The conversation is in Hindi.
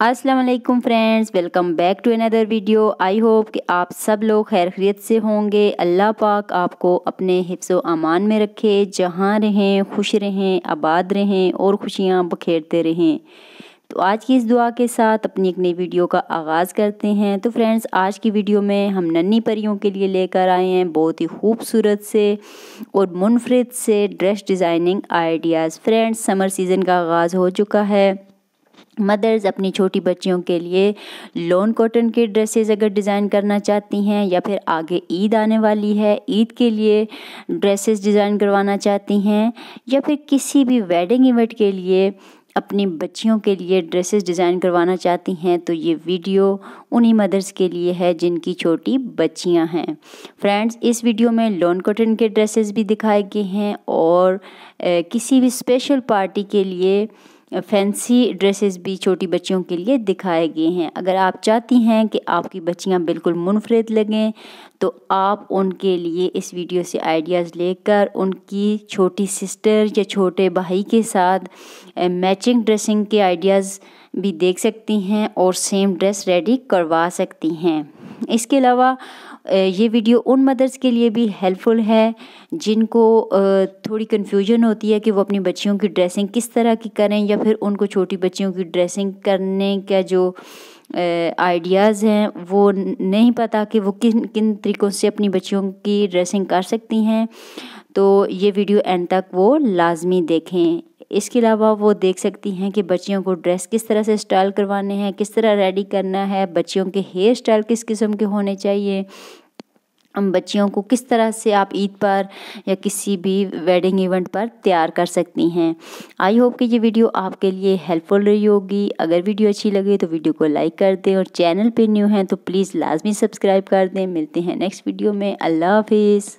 Aslam friends welcome back to another video I hope कि आप सब लोग खैर खैरियत से होंगे अल्लाह पाक आपको अपने हिफ्स अमान में रखे जहाँ रहें खुश रहें आबाद रहें और खुशियाँ बखेरते रहें तो आज की इस दुआ के साथ अपनी एक नई वीडियो का आगाज़ करते हैं तो फ्रेंड्स आज की वीडियो में हम नन्ही परियों के लिए लेकर आए हैं बहुत ही खूबसूरत से और मुनफरद से dress designing ideas friends summer season का आगाज़ हो चुका है मदर्स अपनी छोटी बच्चियों के लिए लॉन कॉटन के ड्रेसेस अगर डिज़ाइन करना चाहती हैं या फिर आगे ईद आने वाली है ईद के लिए ड्रेसेस डिज़ाइन करवाना चाहती हैं या फिर किसी भी वेडिंग इवेंट के लिए अपनी बच्चियों के लिए ड्रेसेस डिज़ाइन करवाना चाहती हैं तो ये वीडियो उन्हीं मदर्स के लिए है जिनकी छोटी बच्चियां हैं फ्रेंड्स इस वीडियो में लॉन कॉटन के ड्रेसेस भी दिखाए गए हैं और ए, किसी भी स्पेशल पार्टी के लिए फैंसी ड्रेसेस भी छोटी बच्चियों के लिए दिखाए गए हैं अगर आप चाहती हैं कि आपकी बच्चियां बिल्कुल मुनफरद लगें तो आप उनके लिए इस वीडियो से आइडियाज़ लेकर उनकी छोटी सिस्टर या छोटे भाई के साथ मैचिंग ड्रेसिंग के आइडियाज़ भी देख सकती हैं और सेम ड्रेस रेडी करवा सकती हैं इसके अलावा ये वीडियो उन मदर्स के लिए भी हेल्पफुल है जिनको थोड़ी कन्फ्यूजन होती है कि वो अपनी बच्चियों की ड्रेसिंग किस तरह की करें या फिर उनको छोटी बच्चियों की ड्रेसिंग करने का जो आइडियाज़ हैं वो नहीं पता कि वो किन किन तरीक़ों से अपनी बच्चियों की ड्रेसिंग कर सकती हैं तो ये वीडियो एंड तक वो लाजमी देखें इसके अलावा वो देख सकती हैं कि बच्चियों को ड्रेस किस तरह से स्टाइल करवाने हैं किस तरह रेडी करना है बच्चियों के हेयर स्टाइल किस किस्म के होने चाहिए बच्चियों को किस तरह से आप ईद पर या किसी भी वेडिंग इवेंट पर तैयार कर सकती हैं आई होप कि ये वीडियो आपके लिए हेल्पफुल रही होगी अगर वीडियो अच्छी लगे तो वीडियो को लाइक कर दें और चैनल पर न्यू हैं तो प्लीज़ लाजमी सब्सक्राइब कर दें मिलते हैं नेक्स्ट वीडियो में अल्लाह हाफिज़